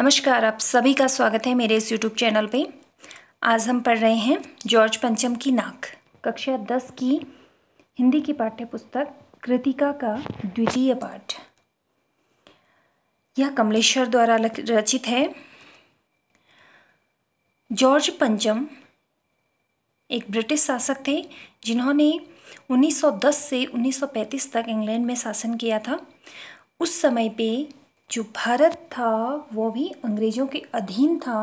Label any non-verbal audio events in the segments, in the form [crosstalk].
नमस्कार आप सभी का स्वागत है मेरे इस यूट्यूब चैनल पे आज हम पढ़ रहे हैं जॉर्ज पंचम की नाक कक्षा दस की हिंदी की पाठ्य पुस्तक कृतिका का द्वितीय पाठ यह कमलेश्वर द्वारा रचित है जॉर्ज पंचम एक ब्रिटिश शासक थे जिन्होंने 1910 से 1935 तक इंग्लैंड में शासन किया था उस समय पे जो भारत था वो भी अंग्रेज़ों के अधीन था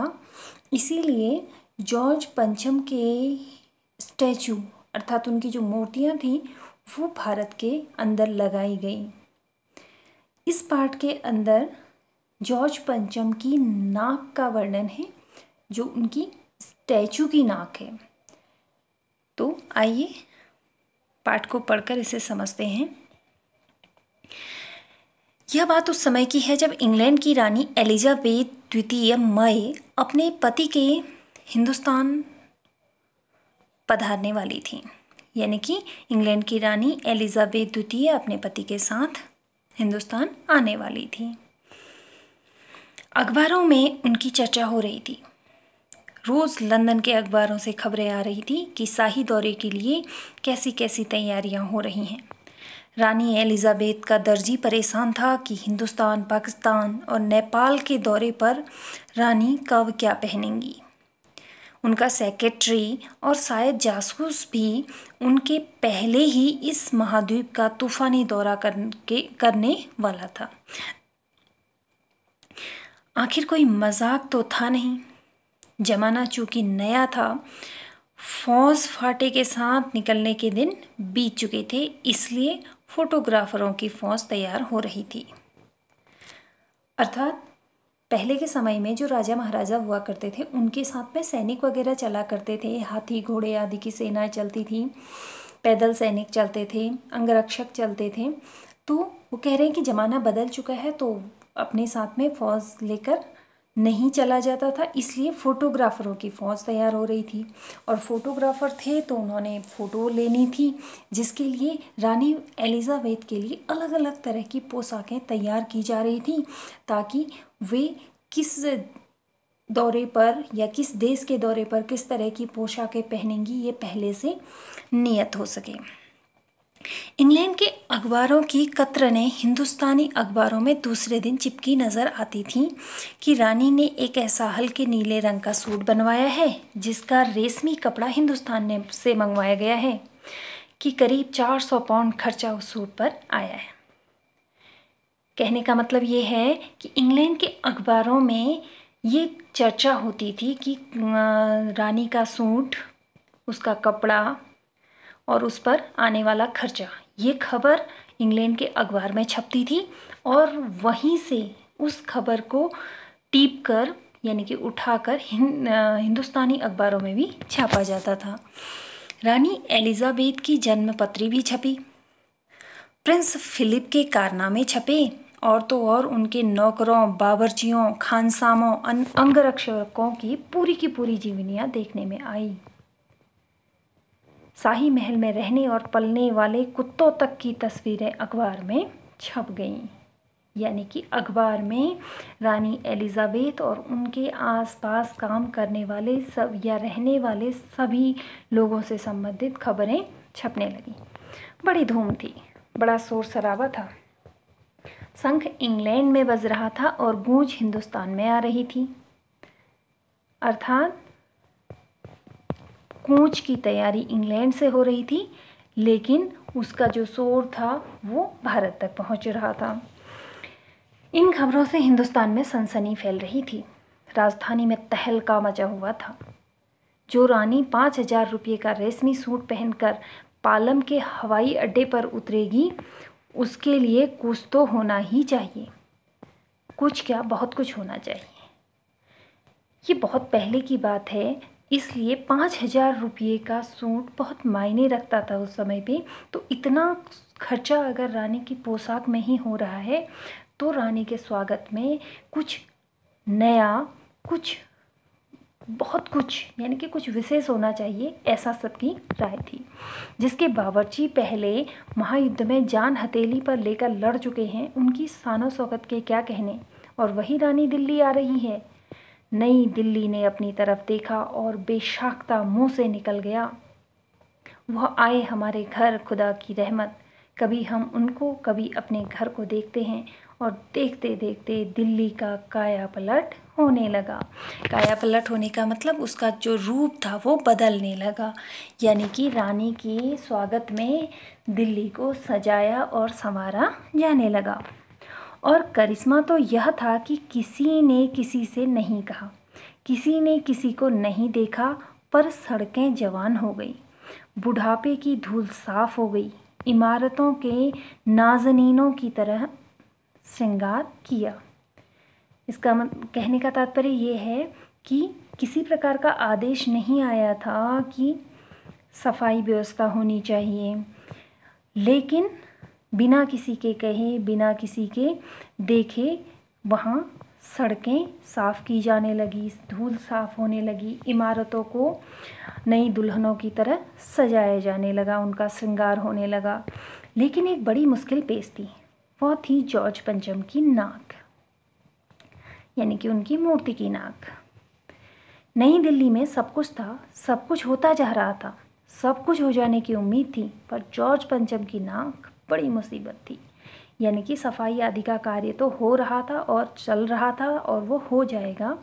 इसीलिए जॉर्ज पंचम के स्टैचू अर्थात उनकी जो मूर्तियाँ थीं वो भारत के अंदर लगाई गई इस पाठ के अंदर जॉर्ज पंचम की नाक का वर्णन है जो उनकी स्टैचू की नाक है तो आइए पाठ को पढ़कर इसे समझते हैं यह बात उस समय की है जब इंग्लैंड की रानी एलिजाबेथ द्वितीय मई अपने पति के हिंदुस्तान पधारने वाली थी यानी कि इंग्लैंड की रानी एलिजाबेथ द्वितीय अपने पति के साथ हिंदुस्तान आने वाली थी अखबारों में उनकी चर्चा हो रही थी रोज़ लंदन के अखबारों से खबरें आ रही थी कि शाही दौरे के लिए कैसी कैसी तैयारियां हो रही हैं रानी एलिज़ाबेथ का दर्जी परेशान था कि हिंदुस्तान पाकिस्तान और नेपाल के दौरे पर रानी कब क्या पहनेंगी उनका सेक्रेटरी और शायद जासूस भी उनके पहले ही इस महाद्वीप का तूफ़ानी दौरा करके करने वाला था आखिर कोई मजाक तो था नहीं जमाना चूंकि नया था फौज फाटे के साथ निकलने के दिन बीत चुके थे इसलिए फोटोग्राफरों की फौज तैयार हो रही थी अर्थात पहले के समय में जो राजा महाराजा हुआ करते थे उनके साथ में सैनिक वगैरह चला करते थे हाथी घोड़े आदि की सेनाएं चलती थी पैदल सैनिक चलते थे अंगरक्षक चलते थे तो वो कह रहे हैं कि ज़माना बदल चुका है तो अपने साथ में फौज लेकर नहीं चला जाता था इसलिए फ़ोटोग्राफ़रों की फ़ौज तैयार हो रही थी और फोटोग्राफ़र थे तो उन्होंने फ़ोटो लेनी थी जिसके लिए रानी एलिजाबेथ के लिए अलग अलग तरह की पोशाकें तैयार की जा रही थी ताकि वे किस दौरे पर या किस देश के दौरे पर किस तरह की पोशाकें पहनेंगी ये पहले से नियत हो सके इंग्लैंड के अखबारों की कत्र ने हिंदुस्तानी अखबारों में दूसरे दिन चिपकी नज़र आती थी कि रानी ने एक ऐसा हल्के नीले रंग का सूट बनवाया है जिसका रेशमी कपड़ा हिंदुस्तान ने से मंगवाया गया है कि करीब 400 पाउंड खर्चा उस सूट पर आया है कहने का मतलब ये है कि इंग्लैंड के अखबारों में ये चर्चा होती थी कि रानी का सूट उसका कपड़ा और उस पर आने वाला खर्चा ये खबर इंग्लैंड के अखबार में छपती थी और वहीं से उस खबर को टीप कर यानी कि उठाकर हिं, हिंदुस्तानी अखबारों में भी छापा जाता था रानी एलिजाबेथ की जन्मपत्री भी छपी प्रिंस फिलिप के कारनामे छपे और तो और उनके नौकरों बावर्चियों खानसामों अंगरक्षकों की पूरी की पूरी जीवनियाँ देखने में आई शाही महल में रहने और पलने वाले कुत्तों तक की तस्वीरें अखबार में छप गईं यानी कि अखबार में रानी एलिज़ाबेथ और उनके आसपास काम करने वाले सब या रहने वाले सभी लोगों से संबंधित खबरें छपने लगीं बड़ी धूम थी बड़ा शोर शराबा था संख इंग्लैंड में बज रहा था और गूंज हिंदुस्तान में आ रही थी अर्थात कूच की तैयारी इंग्लैंड से हो रही थी लेकिन उसका जो शोर था वो भारत तक पहुंच रहा था इन खबरों से हिंदुस्तान में सनसनी फैल रही थी राजधानी में तहलका मचा हुआ था जो रानी पाँच हजार रुपये का रेशमी सूट पहनकर पालम के हवाई अड्डे पर उतरेगी उसके लिए कुछ तो होना ही चाहिए कुछ क्या बहुत कुछ होना चाहिए ये बहुत पहले की बात है इसलिए पाँच हज़ार रुपये का सूट बहुत मायने रखता था उस समय पे तो इतना खर्चा अगर रानी की पोशाक में ही हो रहा है तो रानी के स्वागत में कुछ नया कुछ बहुत कुछ यानी कि कुछ विशेष होना चाहिए ऐसा सबकी राय थी जिसके बावर्ची पहले महायुद्ध में जान हथेली पर लेकर लड़ चुके हैं उनकी सानो स्वागत के क्या कहने और वही रानी दिल्ली आ रही है नई दिल्ली ने अपनी तरफ देखा और बेशाख्ता मुंह से निकल गया वह आए हमारे घर खुदा की रहमत कभी हम उनको कभी अपने घर को देखते हैं और देखते देखते दिल्ली का काया पलट होने लगा काया पलट होने का मतलब उसका जो रूप था वो बदलने लगा यानी कि रानी के स्वागत में दिल्ली को सजाया और संवारा जाने लगा और करिश्मा तो यह था कि किसी ने किसी से नहीं कहा किसी ने किसी को नहीं देखा पर सड़कें जवान हो गई बुढ़ापे की धूल साफ हो गई इमारतों के नाजनीनों की तरह श्रृंगार किया इसका मन कहने का तात्पर्य ये है कि किसी प्रकार का आदेश नहीं आया था कि सफाई व्यवस्था होनी चाहिए लेकिन बिना किसी के कहे बिना किसी के देखे वहाँ सड़कें साफ़ की जाने लगी धूल साफ़ होने लगी इमारतों को नई दुल्हनों की तरह सजाया जाने लगा उनका श्रृंगार होने लगा लेकिन एक बड़ी मुश्किल पेश थी वह थी जॉर्ज पंचम की नाक यानी कि उनकी मूर्ति की नाक नई दिल्ली में सब कुछ था सब कुछ होता जा रहा था सब कुछ हो जाने की उम्मीद थी पर जॉर्ज पंचम की नाक बड़ी मुसीबत थी यानी कि सफाई आदि का कार्य तो हो रहा था और चल रहा था और वो हो जाएगा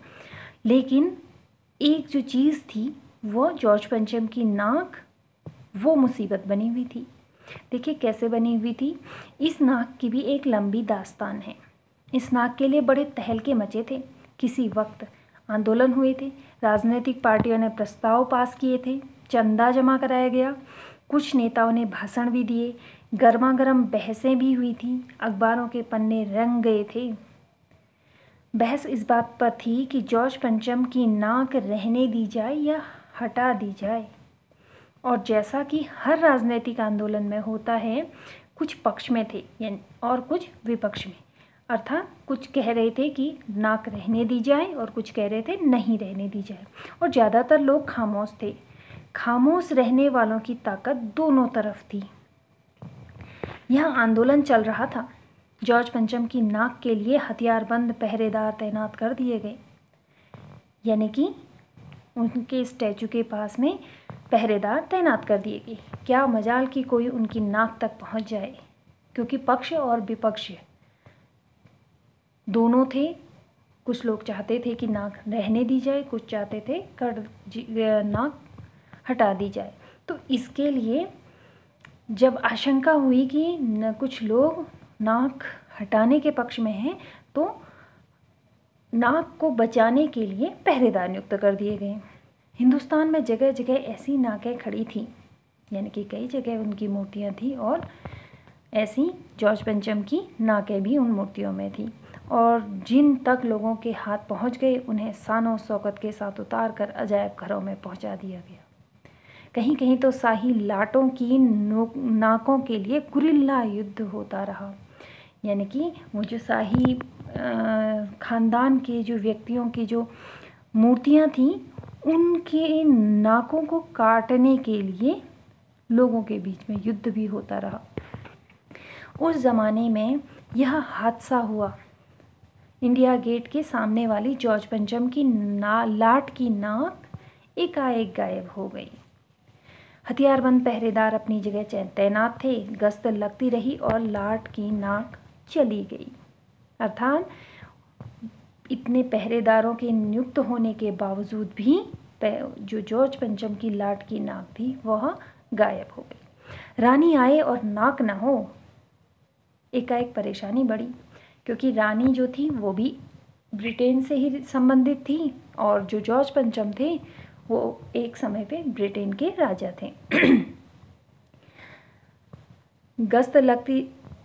लेकिन एक जो चीज़ थी वो जॉर्ज पंचम की नाक वो मुसीबत बनी हुई थी देखिए कैसे बनी हुई थी इस नाक की भी एक लंबी दास्तान है इस नाक के लिए बड़े तहलके मचे थे किसी वक्त आंदोलन हुए थे राजनीतिक पार्टियों ने प्रस्ताव पास किए थे चंदा जमा कराया गया कुछ नेताओं ने भाषण भी दिए गर्मा गर्म बहसें भी हुई थी अखबारों के पन्ने रंग गए थे बहस इस बात पर थी कि जॉर्ज पंचम की नाक रहने दी जाए या हटा दी जाए और जैसा कि हर राजनीतिक आंदोलन में होता है कुछ पक्ष में थे यानी और कुछ विपक्ष में अर्थात कुछ कह रहे थे कि नाक रहने दी जाए और कुछ कह रहे थे नहीं रहने दी जाए और ज़्यादातर लोग खामोश थे खामोश रहने वालों की ताकत दोनों तरफ थी यह आंदोलन चल रहा था जॉर्ज पंचम की नाक के लिए हथियारबंद पहरेदार तैनात कर दिए गए यानी कि उनके स्टैचू के पास में पहरेदार तैनात कर दिए गए क्या मजाल की कोई उनकी नाक तक पहुंच जाए क्योंकि पक्ष और विपक्ष दोनों थे कुछ लोग चाहते थे कि नाक रहने दी जाए कुछ चाहते थे कर नाक हटा दी जाए तो इसके लिए जब आशंका हुई कि न कुछ लोग नाक हटाने के पक्ष में हैं तो नाक को बचाने के लिए पहरेदार नियुक्त कर दिए गए हिंदुस्तान में जगह जगह ऐसी नाकें खड़ी थीं यानी कि कई जगह उनकी मूर्तियाँ थीं और ऐसी जॉर्ज पंचम की नाकें भी उन मूर्तियों में थी और जिन तक लोगों के हाथ पहुंच गए उन्हें सानों शौकत के साथ उतार कर अजायब घरों में पहुंचा दिया गया कहीं कहीं तो शाही लाटों की नाकों के लिए गुरिल्ला युद्ध होता रहा यानी कि वो जो शाही ख़ानदान के जो व्यक्तियों की जो मूर्तियाँ थीं उनके नाकों को काटने के लिए लोगों के बीच में युद्ध भी होता रहा उस ज़माने में यह हादसा हुआ इंडिया गेट के सामने वाली जॉर्ज पंचम की ना लाट की नाक एकाएक गायब हो गई हथियारबंद पहरेदार अपनी जगह तैनात थे गश्त लगती रही और लाट की नाक चली गई अर्थात इतने पहरेदारों के नियुक्त होने के बावजूद भी जो जॉर्ज पंचम की लाट की नाक थी वह गायब हो गई रानी आए और नाक ना हो एकाएक परेशानी बढ़ी क्योंकि रानी जो थी वो भी ब्रिटेन से ही संबंधित थी और जो जॉर्ज पंचम थे वो एक समय पे ब्रिटेन के राजा थे गश्त लगती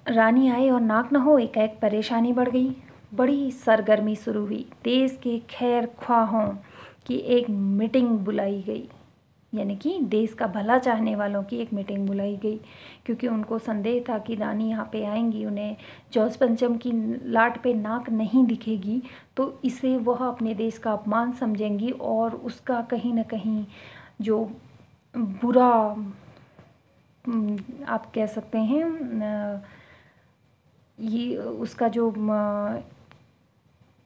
रानी आई और नाक न हो एक एक परेशानी बढ़ गई बड़ी सरगर्मी शुरू हुई देश के खैर ख्वाहों की एक मीटिंग बुलाई गई यानी कि देश का भला चाहने वालों की एक मीटिंग बुलाई गई क्योंकि उनको संदेह था कि रानी यहाँ पे आएंगी उन्हें जॉर्ज पंचम की लाट पे नाक नहीं दिखेगी तो इसे वह अपने देश का अपमान समझेंगी और उसका कहीं ना कहीं जो बुरा आप कह सकते हैं ये उसका जो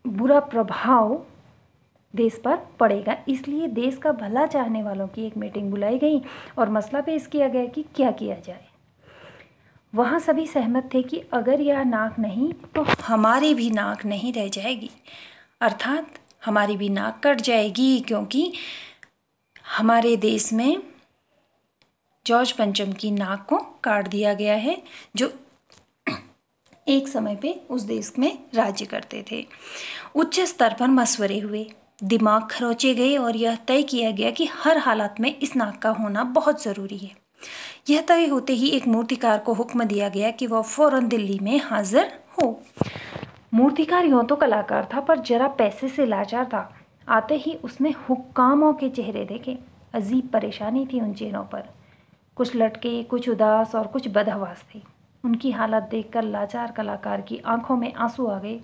बुरा प्रभाव देश पर पड़ेगा इसलिए देश का भला चाहने वालों की एक मीटिंग बुलाई गई और मसला पेश किया गया कि क्या किया जाए वहाँ सभी सहमत थे कि अगर यह नाक नहीं तो हमारी भी नाक नहीं रह जाएगी अर्थात हमारी भी नाक कट जाएगी क्योंकि हमारे देश में जॉर्ज पंचम की नाक को काट दिया गया है जो एक समय पे उस देश में राज्य करते थे उच्च स्तर पर मशवरे हुए दिमाग खरोचे गए और यह तय किया गया कि हर हालात में इस नाक का होना बहुत ज़रूरी है यह तय होते ही एक मूर्तिकार को हुक्म दिया गया कि वह फ़ौर दिल्ली में हाजिर हो मूर्तिकार यूँ तो कलाकार था पर जरा पैसे से लाचार था आते ही उसने हुक्कामों के चेहरे देखे अजीब परेशानी थी उन चेहरों पर कुछ लटके कुछ उदास और कुछ बदहवास थे उनकी हालत देखकर लाचार कलाकार की आंखों में आंसू आ गए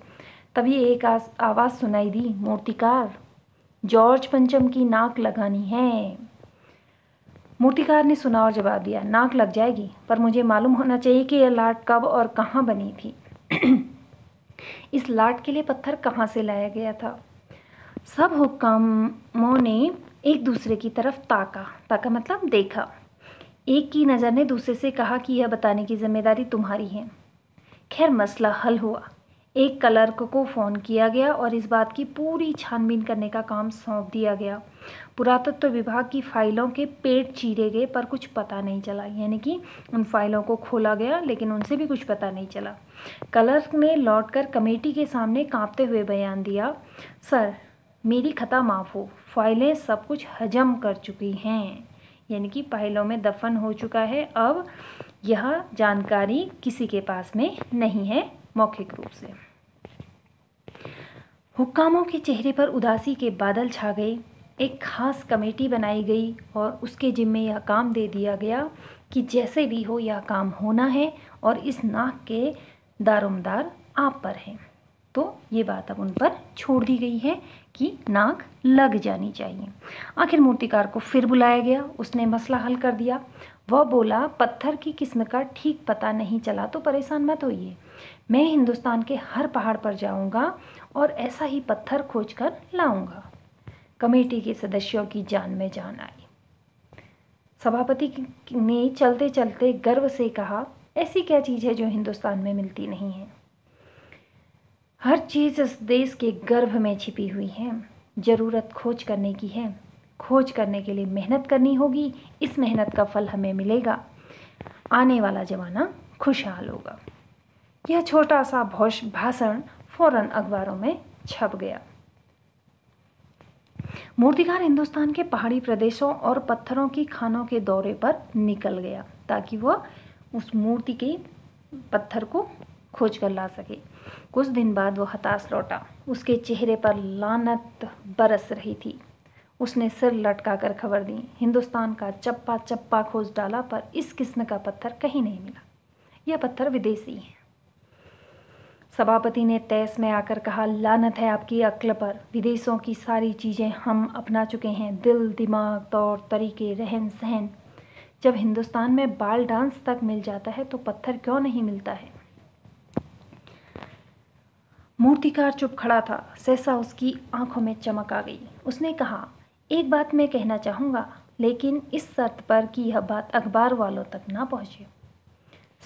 तभी एक आवाज़ सुनाई दी मूर्तिकार जॉर्ज पंचम की नाक लगानी है मूर्तिकार ने सुना और जवाब दिया नाक लग जाएगी पर मुझे मालूम होना चाहिए कि यह लाट कब और कहाँ बनी थी [clears throat] इस लाट के लिए पत्थर कहाँ से लाया गया था सब हुक्कामों ने एक दूसरे की तरफ ताका ताका मतलब देखा एक की नज़र ने दूसरे से कहा कि यह बताने की जिम्मेदारी तुम्हारी है खैर मसला हल हुआ एक क्लर्क को फ़ोन किया गया और इस बात की पूरी छानबीन करने का काम सौंप दिया गया पुरातत्व तो विभाग की फ़ाइलों के पेट चीरे गए पर कुछ पता नहीं चला यानी कि उन फाइलों को खोला गया लेकिन उनसे भी कुछ पता नहीं चला क्लर्क ने लौटकर कमेटी के सामने कांपते हुए बयान दिया सर मेरी खता माफ़ हो फाइलें सब कुछ हजम कर चुकी हैं यानी कि फाइलों में दफन हो चुका है अब यह जानकारी किसी के पास में नहीं है मौखिक रूप से हुक्कामों के चेहरे पर उदासी के बादल छा गए एक खास कमेटी बनाई गई और उसके जिम्मे यह काम दे दिया गया कि जैसे भी हो यह काम होना है और इस नाक के दारोमदार आप पर हैं तो ये बात अब उन पर छोड़ दी गई है कि नाक लग जानी चाहिए आखिर मूर्तिकार को फिर बुलाया गया उसने मसला हल कर दिया वह बोला पत्थर की किस्म का ठीक पता नहीं चला तो परेशान मत होइए मैं हिंदुस्तान के हर पहाड़ पर जाऊंगा और ऐसा ही पत्थर खोज कर लाऊंगा कमेटी के सदस्यों की जान में जान आई सभापति ने चलते चलते गर्व से कहा ऐसी क्या चीज़ है जो हिंदुस्तान में मिलती नहीं है हर चीज़ इस देश के गर्भ में छिपी हुई है ज़रूरत खोज करने की है खोज करने के लिए मेहनत करनी होगी इस मेहनत का फल हमें मिलेगा आने वाला जमाना खुशहाल होगा यह छोटा सा भोष भाषण फौरन अखबारों में छप गया मूर्तिकार हिंदुस्तान के पहाड़ी प्रदेशों और पत्थरों की खानों के दौरे पर निकल गया ताकि वह उस मूर्ति के पत्थर को खोज कर ला सके कुछ दिन बाद वह हताश लौटा उसके चेहरे पर लानत बरस रही थी उसने सिर लटका कर खबर दी हिंदुस्तान का चप्पा चप्पा खोज डाला पर इस किस्म का पत्थर कहीं नहीं मिला यह पत्थर विदेशी है सभापति ने तैस में आकर कहा लानत है आपकी अक्ल पर विदेशों की सारी चीज़ें हम अपना चुके हैं दिल दिमाग तौर तरीके रहन सहन जब हिंदुस्तान में बाल डांस तक मिल जाता है तो पत्थर क्यों नहीं मिलता है मूर्तिकार चुप खड़ा था सहसा उसकी आंखों में चमक आ गई उसने कहा एक बात मैं कहना चाहूँगा लेकिन इस शर्त पर कि यह बात अखबार वालों तक ना पहुँचे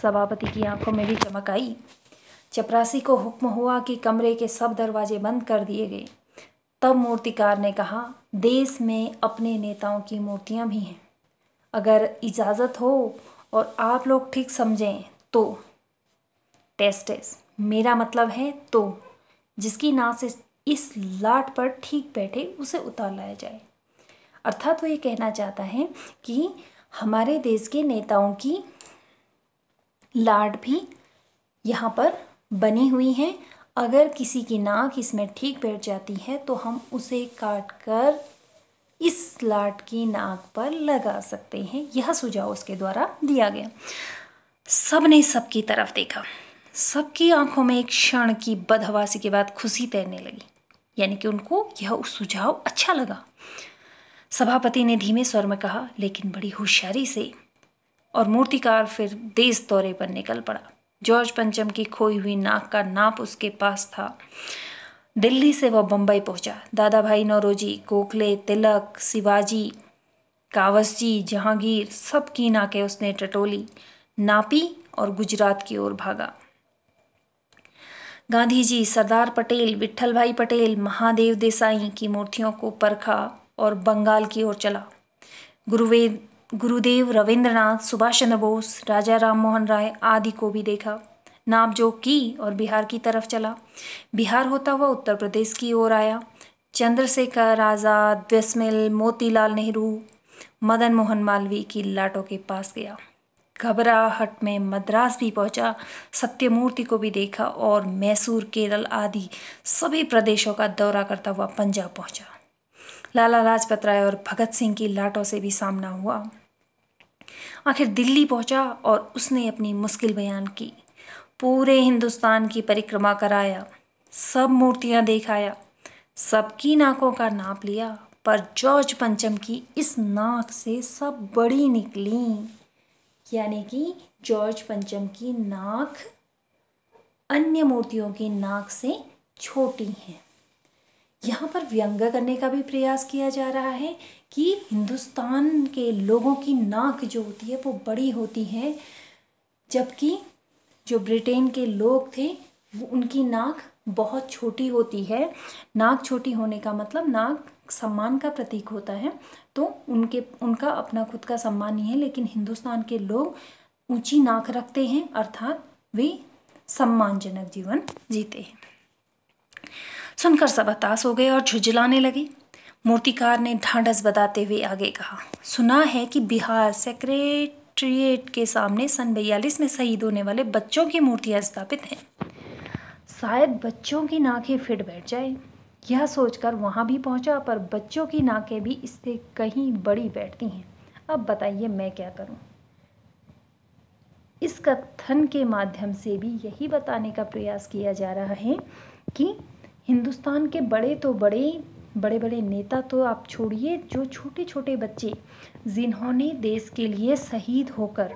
सभापति की आंखों में भी चमक आई चपरासी को हुक्म हुआ कि कमरे के सब दरवाजे बंद कर दिए गए तब मूर्तिकार ने कहा देश में अपने नेताओं की मूर्तियाँ भी हैं अगर इजाज़त हो और आप लोग ठीक समझें तो टेस्ट टेस्ट मेरा मतलब है तो जिसकी ना से इस लाट पर ठीक बैठे उसे उतार लाया जाए अर्थात वो ये कहना चाहता है कि हमारे देश के नेताओं की लाड भी यहाँ पर बनी हुई हैं अगर किसी की नाक इसमें ठीक बैठ जाती है तो हम उसे काट कर इस लाट की नाक पर लगा सकते हैं यह सुझाव उसके द्वारा दिया गया सब ने सबकी तरफ देखा सबकी आंखों में एक क्षण की बदहवासी के बाद खुशी तैरने लगी यानी कि उनको यह उस सुझाव अच्छा लगा सभापति ने धीमे स्वर में कहा लेकिन बड़ी होशियारी से और मूर्तिकार फिर देश दौरे पर निकल पड़ा जॉर्ज पंचम की खोई हुई नाक का नाप उसके पास था दिल्ली से वह बम्बई पहुंचा दादा भाई नौरोजी गोखले तिलक शिवाजी कावस जी जहांगीर सब की नाके उसने टटोली नापी और गुजरात की ओर भागा गांधी जी सरदार पटेल विठल भाई पटेल महादेव देसाई की मूर्तियों को परखा और बंगाल की ओर चला गुरुवे गुरुदेव रविंद्रनाथ सुभाष चंद्र बोस राजा राम मोहन राय आदि को भी देखा नापजोक की और बिहार की तरफ चला बिहार होता हुआ उत्तर प्रदेश की ओर आया चंद्रशेखर आज़ाद बिस्मिल मोतीलाल नेहरू मदन मोहन मालवीय की लाटों के पास गया घबराहट में मद्रास भी पहुंचा सत्यमूर्ति को भी देखा और मैसूर केरल आदि सभी प्रदेशों का दौरा करता हुआ पंजाब पहुंचा लाला लाजपत राय और भगत सिंह की लाटों से भी सामना हुआ आखिर दिल्ली पहुंचा और उसने अपनी मुश्किल बयान की पूरे हिंदुस्तान की परिक्रमा कराया सब मूर्तियां देखाया सबकी नाकों का नाप लिया पर जॉर्ज पंचम की इस नाक से सब बड़ी निकली यानी कि जॉर्ज पंचम की नाक अन्य मूर्तियों की नाक से छोटी हैं यहाँ पर व्यंग्य करने का भी प्रयास किया जा रहा है कि हिंदुस्तान के लोगों की नाक जो होती है वो बड़ी होती है जबकि जो ब्रिटेन के लोग थे वो उनकी नाक बहुत छोटी होती है नाक छोटी होने का मतलब नाक सम्मान का प्रतीक होता है तो उनके उनका अपना खुद का सम्मान नहीं है लेकिन हिंदुस्तान के लोग ऊंची नाक रखते हैं अर्थात वे सम्मानजनक जीवन जीते हैं सुनकर सब हताश हो गए और झुझलाने लगे मूर्तिकार ने ढांढस बताते हुए आगे कहा सुना है कि बिहार सेक्रेटरिएट के सामने सन बयालीस में शहीद होने वाले बच्चों की मूर्तियाँ स्थापित हैं शायद बच्चों की नाकें फिट बैठ जाए यह सोचकर वहाँ भी पहुँचा पर बच्चों की नाकें भी इससे कहीं बड़ी बैठती हैं अब बताइए मैं क्या करूँ इस कथन के माध्यम से भी यही बताने का प्रयास किया जा रहा है कि हिंदुस्तान के बड़े तो बड़े बड़े बड़े नेता तो आप छोड़िए जो छोटे छोटे बच्चे जिन्होंने देश के लिए शहीद होकर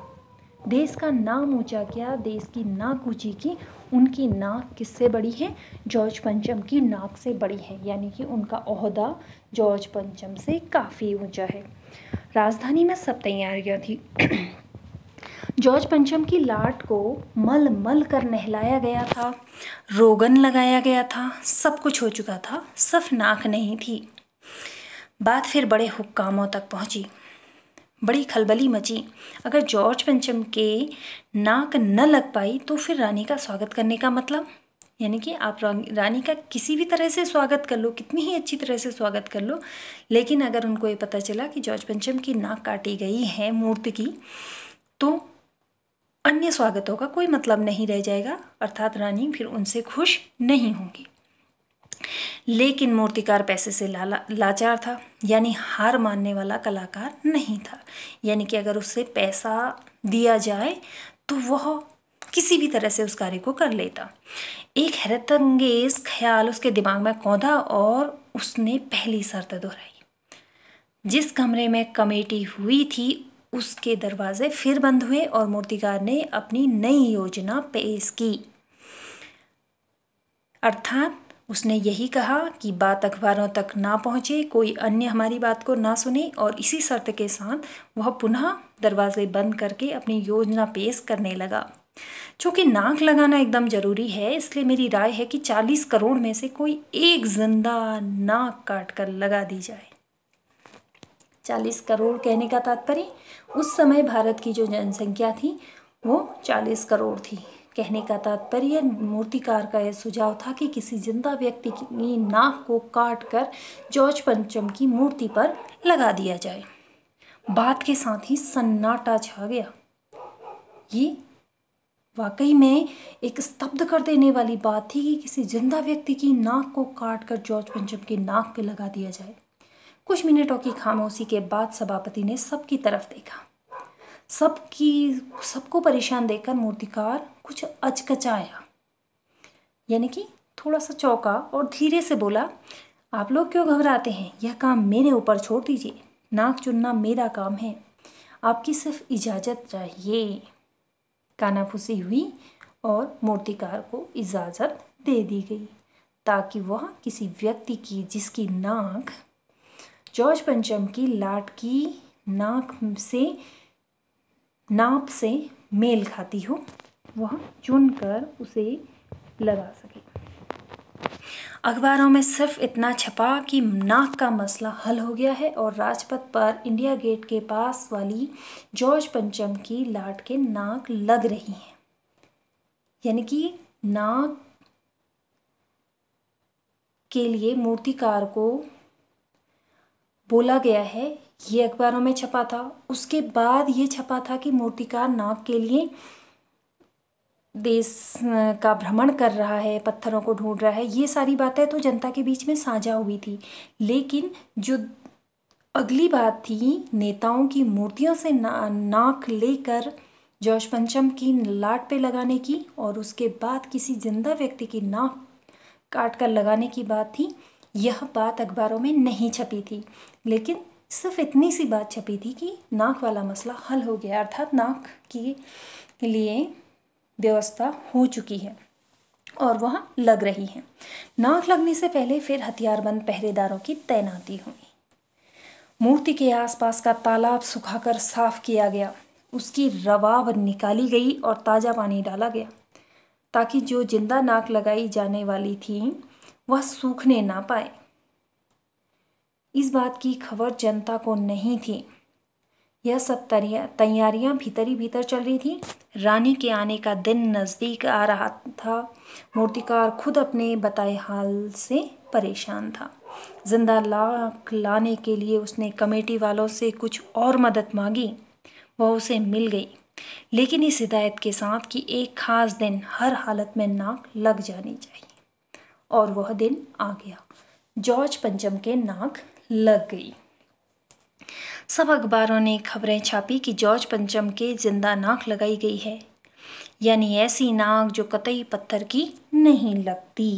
देश का नाम ऊंचा किया देश की नाक ऊंची की उनकी नाक किससे बड़ी है जॉर्ज पंचम की नाक से बड़ी है यानी कि उनका अहदा जॉर्ज पंचम से काफ़ी ऊंचा है राजधानी में सब तैयारियां थी जॉर्ज पंचम की लाट को मल मल कर नहलाया गया था रोगन लगाया गया था सब कुछ हो चुका था सफ नाक नहीं थी बात फिर बड़े हुक्कामों तक पहुंची बड़ी खलबली मची अगर जॉर्ज पंचम के नाक न लग पाई तो फिर रानी का स्वागत करने का मतलब यानी कि आप रानी का किसी भी तरह से स्वागत कर लो कितनी ही अच्छी तरह से स्वागत कर लो लेकिन अगर उनको ये पता चला कि जॉर्ज पंचम की नाक काटी गई है मूर्त की तो अन्य स्वागतों का कोई मतलब नहीं रह जाएगा अर्थात रानी फिर उनसे खुश नहीं होंगी लेकिन मूर्तिकार पैसे से लाला लाचार था यानी हार मानने वाला कलाकार नहीं था यानी कि अगर उसे पैसा दिया जाए तो वह किसी भी तरह से उस कार्य को कर लेता एक हैरतंगेज ख्याल उसके दिमाग में कौंधा और उसने पहली शर्त दोहराई जिस कमरे में कमेटी हुई थी उसके दरवाज़े फिर बंद हुए और मूर्तिकार ने अपनी नई योजना पेश की अर्थात उसने यही कहा कि बात अखबारों तक ना पहुँचे कोई अन्य हमारी बात को ना सुने और इसी शर्त के साथ वह पुनः दरवाजे बंद करके अपनी योजना पेश करने लगा चूँकि नाक लगाना एकदम ज़रूरी है इसलिए मेरी राय है कि चालीस करोड़ में से कोई एक जिंदा नाक काट कर लगा दी जाए चालीस करोड़ कहने का तात्पर्य उस समय भारत की जो जनसंख्या थी वो चालीस करोड़ थी कहने का तात्पर्य मूर्तिकार का यह सुझाव था कि किसी जिंदा व्यक्ति की नाक को काट कर जॉर्ज पंचम की मूर्ति पर लगा दिया जाए बात के साथ ही सन्नाटा छा गया ये वाकई में एक स्तब्ध कर देने वाली बात थी कि किसी जिंदा व्यक्ति की नाक को काट कर जॉर्ज पंचम की नाक पे लगा दिया जाए कुछ मिनटों की खामोशी के बाद सभापति ने सबकी तरफ देखा सबकी सबको परेशान देखकर मूर्तिकार कुछ अचकचाया यानी कि थोड़ा सा चौका और धीरे से बोला आप लोग क्यों घबराते हैं यह काम मेरे ऊपर छोड़ दीजिए नाक चुनना मेरा काम है आपकी सिर्फ इजाज़त चाहिए फूसी हुई और मूर्तिकार को इजाज़त दे दी गई ताकि वह किसी व्यक्ति की जिसकी नाक जॉर्ज पंचम की लाट की नाक से नाप से मेल खाती हो वह चुनकर उसे लगा सके अखबारों में सिर्फ इतना छपा कि नाक का मसला हल हो गया है और राजपथ पर इंडिया गेट के पास वाली जॉर्ज पंचम की लाट के नाक लग रही हैं यानी कि नाक के लिए मूर्तिकार को बोला गया है ये अखबारों में छपा था उसके बाद ये छपा था कि मूर्तिकार नाग के लिए देश का भ्रमण कर रहा है पत्थरों को ढूंढ रहा है ये सारी बातें तो जनता के बीच में साझा हुई थी लेकिन जो अगली बात थी नेताओं की मूर्तियों से ना नाक लेकर जौश पंचम की लाट पे लगाने की और उसके बाद किसी जिंदा व्यक्ति की नाक काट कर लगाने की बात थी यह बात अखबारों में नहीं छपी थी लेकिन सिर्फ इतनी सी बात छपी थी कि नाक वाला मसला हल हो गया अर्थात नाक के लिए व्यवस्था हो चुकी है और वह लग रही है नाक लगने से पहले फिर हथियारबंद पहरेदारों की तैनाती हुई मूर्ति के आसपास का तालाब सुखाकर साफ किया गया उसकी रवाब निकाली गई और ताज़ा पानी डाला गया ताकि जो जिंदा नाक लगाई जाने वाली थी वह सूखने ना पाए इस बात की खबर जनता को नहीं थी यह सब तैयारियां भीतर ही भीतर चल रही थी रानी के आने का दिन नज़दीक आ रहा था मूर्तिकार खुद अपने बताए हाल से परेशान था जिंदा लाख लाने के लिए उसने कमेटी वालों से कुछ और मदद मांगी वह उसे मिल गई लेकिन इस हिदायत के साथ कि एक ख़ास दिन हर हालत में नाक लग जानी चाहिए और वह दिन आ गया जॉर्ज पंचम के नाक लग गई सब अखबारों ने खबरें छापी कि जॉर्ज पंचम के जिंदा नाक लगाई गई है यानी ऐसी नाक जो कतई पत्थर की नहीं लगती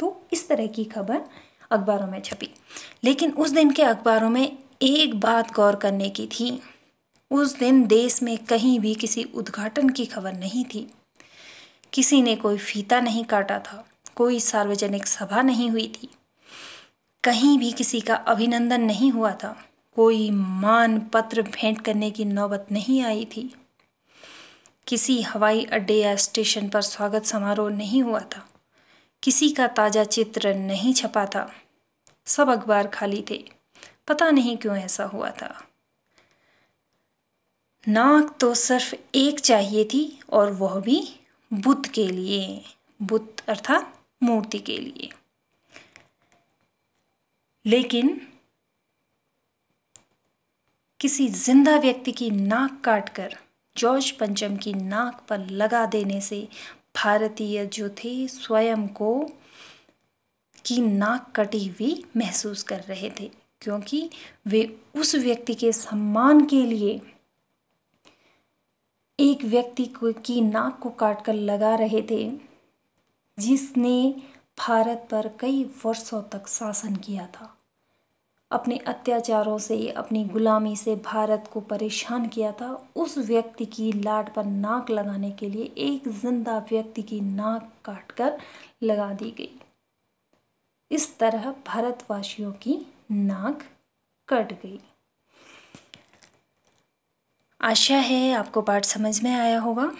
तो इस तरह की खबर अखबारों में छपी लेकिन उस दिन के अखबारों में एक बात गौर करने की थी उस दिन देश में कहीं भी किसी उद्घाटन की खबर नहीं थी किसी ने कोई फीता नहीं काटा था कोई सार्वजनिक सभा नहीं हुई थी कहीं भी किसी का अभिनंदन नहीं हुआ था कोई मान पत्र भेंट करने की नौबत नहीं आई थी किसी हवाई अड्डे या स्टेशन पर स्वागत समारोह नहीं हुआ था किसी का ताज़ा चित्र नहीं छपा था सब अखबार खाली थे पता नहीं क्यों ऐसा हुआ था नाक तो सिर्फ एक चाहिए थी और वह भी बुद्ध के लिए बुद्ध अर्थात मूर्ति के लिए लेकिन किसी जिंदा व्यक्ति की नाक काटकर जॉर्ज पंचम की नाक पर लगा देने से भारतीय जो थे स्वयं को की नाक कटी हुई महसूस कर रहे थे क्योंकि वे उस व्यक्ति के सम्मान के लिए एक व्यक्ति को की नाक को काटकर लगा रहे थे जिसने भारत पर कई वर्षों तक शासन किया था अपने अत्याचारों से अपनी गुलामी से भारत को परेशान किया था उस व्यक्ति की लाट पर नाक लगाने के लिए एक जिंदा व्यक्ति की नाक काटकर लगा दी गई इस तरह भारतवासियों की नाक कट गई आशा है आपको पाठ समझ में आया होगा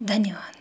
Даниан.